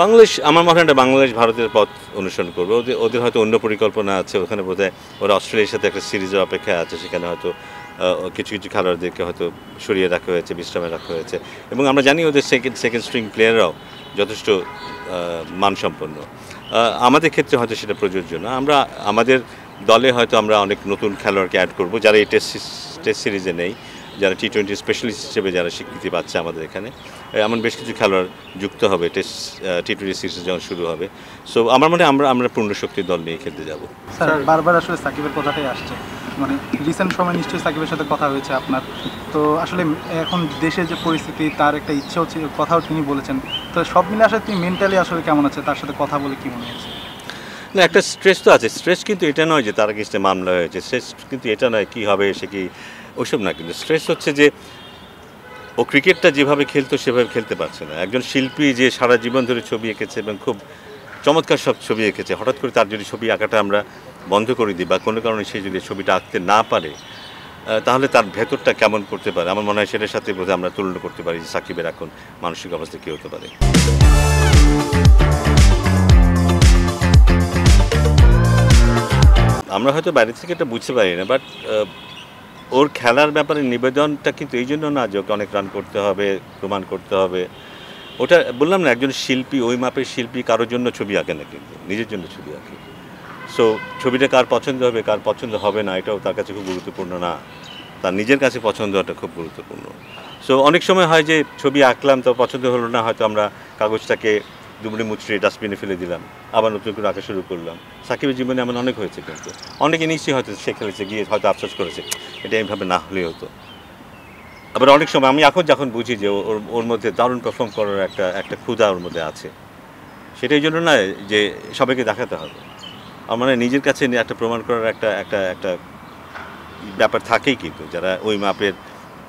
বাংলাদেশ আমার মনে হয় বাংলাদেশ ভারতের পথ অনুসরণ করবে ওদের ওদের হয়তো অন্য পরিকল্পনা আছে ওখানে বোধ ওরা অস্ট্রেলিয়ার সাথে একটা সিরিজের অপেক্ষায় আছে সেখানে হয়তো কিছু কিছু খেলোয়াড়দেরকে হয়তো সরিয়ে রাখা হয়েছে বিশ্রামে রাখা হয়েছে এবং আমরা জানি ওদের সেকেন্ড সেকেন্ড স্ট্রিং প্লেয়াররাও যথেষ্ট মানসম্পন্ন আমাদের ক্ষেত্রে হয়তো সেটা প্রযোজ্য না আমরা আমাদের দলে হয়তো আমরা অনেক নতুন খেলোয়াড়কে অ্যাড করব যারা এই টেস্ট টেস্ট সিরিজে নেই যারা টি টোয়েন্টি স্পেশালিস্ট হিসেবে যারা স্বীকৃতি পাচ্ছে আমাদের এখানে এমন বেশ কিছু খেলোয়াড় যুক্ত হবে টেস্ট টি টোয়েন্টি সিরিজ যখন শুরু হবে সো আমার মনে আমরা আমরা পূর্ণ শক্তির দল নিয়ে খেলতে যাব স্যার বারবার আসলে সাকিবের কথাটাই আসছে মানে রিসেন্ট সময় নিশ্চয়ই সাকিবের সাথে কথা হয়েছে আপনার তো আসলে এখন দেশের যে পরিস্থিতি তার একটা ইচ্ছা হচ্ছে কথাও তিনি বলেছেন তো সব মিলে আসলে তিনি মেন্টালি আসলে কেমন আছে তার সাথে কথা বলে কী মনে হয়েছে না একটা স্ট্রেস তো আছে স্ট্রেস কিন্তু এটা নয় যে তার কিছু মামলা হয়েছে স্ট্রেস কিন্তু এটা নয় কী হবে সে কি ওইসব না কিন্তু স্ট্রেস হচ্ছে যে ও ক্রিকেটটা যেভাবে খেলতো সেভাবে খেলতে পারছে না একজন শিল্পী যে সারা জীবন ধরে ছবি এঁকেছে এবং খুব চমৎকার সব ছবি এঁকেছে হঠাৎ করে তার যদি ছবি আঁকাটা আমরা বন্ধ করে দিই বা কোনো কারণে সে যদি ছবিটা আঁকতে না পারে তাহলে তার ভেতরটা কেমন করতে পারে আমার মনে হয় সেটার সাথে বোধহয় আমরা তুলনা করতে পারি যে সাকিবের এখন মানসিক অবস্থা কী হতে পারে আমরা হয়তো বাইরে থেকে এটা বুঝতে পারি না বাট ওর খেলার ব্যাপারে নিবেদনটা কিন্তু এই জন্য না যে ওকে অনেক রান করতে হবে প্রমাণ করতে হবে ওটা বললাম না একজন শিল্পী ওই মাপের শিল্পী কারোর জন্য ছবি আঁকে না কিন্তু নিজের জন্য ছবি আঁকে সো ছবিটা কার পছন্দ হবে কার পছন্দ হবে না এটাও তার কাছে খুব গুরুত্বপূর্ণ না তার নিজের কাছে পছন্দ হওয়াটা খুব গুরুত্বপূর্ণ সো অনেক সময় হয় যে ছবি আঁকলাম তো পছন্দ হলো না হয়তো আমরা কাগজটাকে দুমড়ে মুচড়ে ডাস্টবিনে ফেলে দিলাম আবার নতুন করে আঁকা শুরু করলাম সাকিবের জীবনে এমন অনেক হয়েছে কিন্তু অনেক ইনিংসই হয়তো সে খেলেছে গিয়ে হয়তো আফসোস করেছে এটা এইভাবে না হলে হতো আবার অনেক সময় আমি এখন যখন বুঝি যে ওর ওর মধ্যে দারুণ পারফর্ম করার একটা একটা ক্ষুধা ওর মধ্যে আছে সেটাই জন্য না যে সবাইকে দেখাতে হবে আমার মানে নিজের কাছে একটা প্রমাণ করার একটা একটা একটা ব্যাপার থাকেই কিন্তু যারা ওই মাপের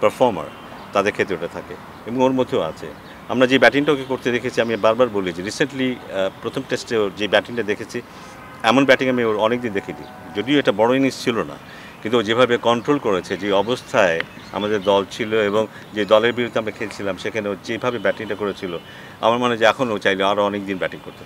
পারফর্মার তাদের ক্ষেত্রে ওটা থাকে এবং ওর মধ্যেও আছে আমরা যে ব্যাটিংটা ওকে করতে দেখেছি আমি বারবার বলি যে রিসেন্টলি প্রথম টেস্টে ওর যে ব্যাটিংটা দেখেছি এমন ব্যাটিং আমি ওর অনেক দিন দেখিনি যদিও এটা বড় ইনিংস ছিল না কিন্তু ও যেভাবে কন্ট্রোল করেছে যে অবস্থায় আমাদের দল ছিল এবং যে দলের বিরুদ্ধে আমরা খেলছিলাম সেখানে ও যেভাবে ব্যাটিংটা করেছিল আমার মনে হয় যে এখনও চাইলে আরও অনেক দিন ব্যাটিং করতে